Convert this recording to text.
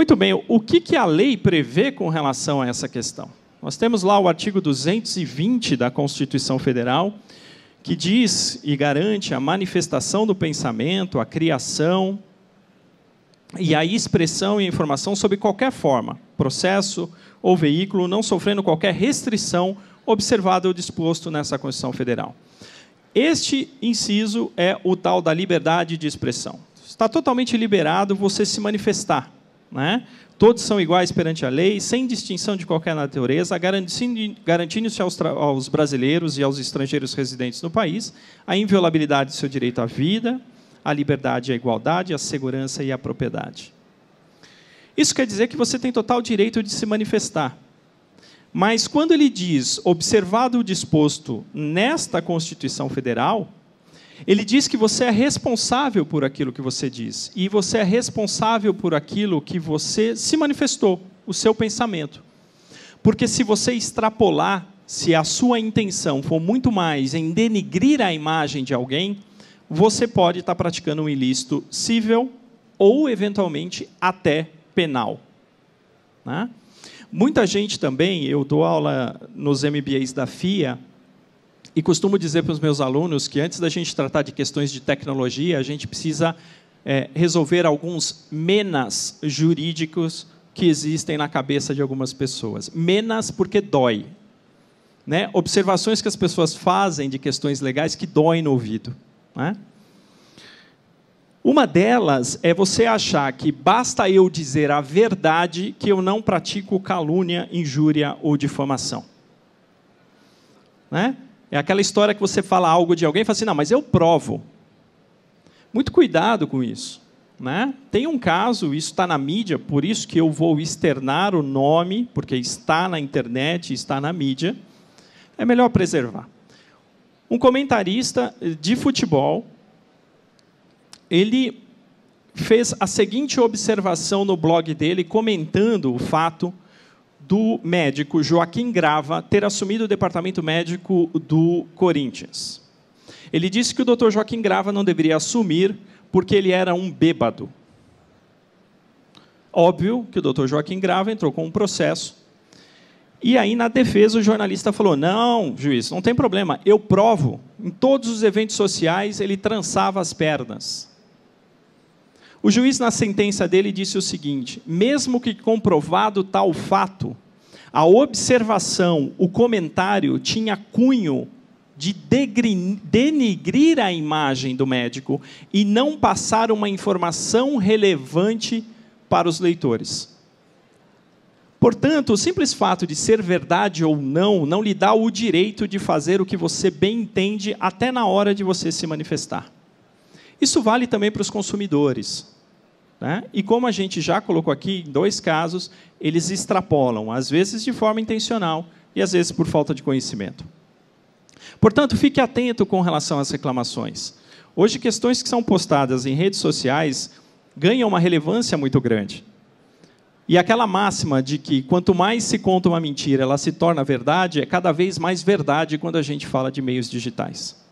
Muito bem, o que, que a lei prevê com relação a essa questão? Nós temos lá o artigo 220 da Constituição Federal, que diz e garante a manifestação do pensamento, a criação e a expressão e a informação sob qualquer forma, processo ou veículo, não sofrendo qualquer restrição observada ou disposto nessa Constituição Federal. Este inciso é o tal da liberdade de expressão. Está totalmente liberado você se manifestar né? todos são iguais perante a lei, sem distinção de qualquer natureza, garantindo-se aos, aos, brasileiros e aos estrangeiros residentes no país a inviolabilidade do seu direito à vida, à liberdade à igualdade, à segurança e à propriedade. Isso quer dizer que você tem total direito de se manifestar. Mas quando ele diz observado o disposto nesta Constituição Federal, ele diz que você é responsável por aquilo que você diz. E você é responsável por aquilo que você se manifestou, o seu pensamento. Porque se você extrapolar, se a sua intenção for muito mais em denigrir a imagem de alguém, você pode estar praticando um ilícito civil ou, eventualmente, até penal. Né? Muita gente também, eu dou aula nos MBAs da FIA, e costumo dizer para os meus alunos que antes da gente tratar de questões de tecnologia, a gente precisa é, resolver alguns menas jurídicos que existem na cabeça de algumas pessoas. Menas porque dói. Né? Observações que as pessoas fazem de questões legais que doem no ouvido. Né? Uma delas é você achar que basta eu dizer a verdade que eu não pratico calúnia, injúria ou difamação. Né? É aquela história que você fala algo de alguém e fala assim: não, mas eu provo. Muito cuidado com isso. Né? Tem um caso, isso está na mídia, por isso que eu vou externar o nome, porque está na internet, está na mídia. É melhor preservar. Um comentarista eh, de futebol, ele fez a seguinte observação no blog dele, comentando o fato do médico Joaquim Grava ter assumido o departamento médico do Corinthians. Ele disse que o Dr. Joaquim Grava não deveria assumir porque ele era um bêbado. Óbvio que o Dr. Joaquim Grava entrou com um processo. E aí, na defesa, o jornalista falou: Não, juiz, não tem problema, eu provo. Em todos os eventos sociais, ele trançava as pernas. O juiz, na sentença dele, disse o seguinte: mesmo que comprovado tal fato, a observação, o comentário tinha cunho de denigrir a imagem do médico e não passar uma informação relevante para os leitores. Portanto, o simples fato de ser verdade ou não não lhe dá o direito de fazer o que você bem entende até na hora de você se manifestar. Isso vale também para os consumidores. Né? E como a gente já colocou aqui, em dois casos, eles extrapolam, às vezes de forma intencional e às vezes por falta de conhecimento. Portanto, fique atento com relação às reclamações. Hoje, questões que são postadas em redes sociais ganham uma relevância muito grande. E aquela máxima de que quanto mais se conta uma mentira, ela se torna verdade, é cada vez mais verdade quando a gente fala de meios digitais.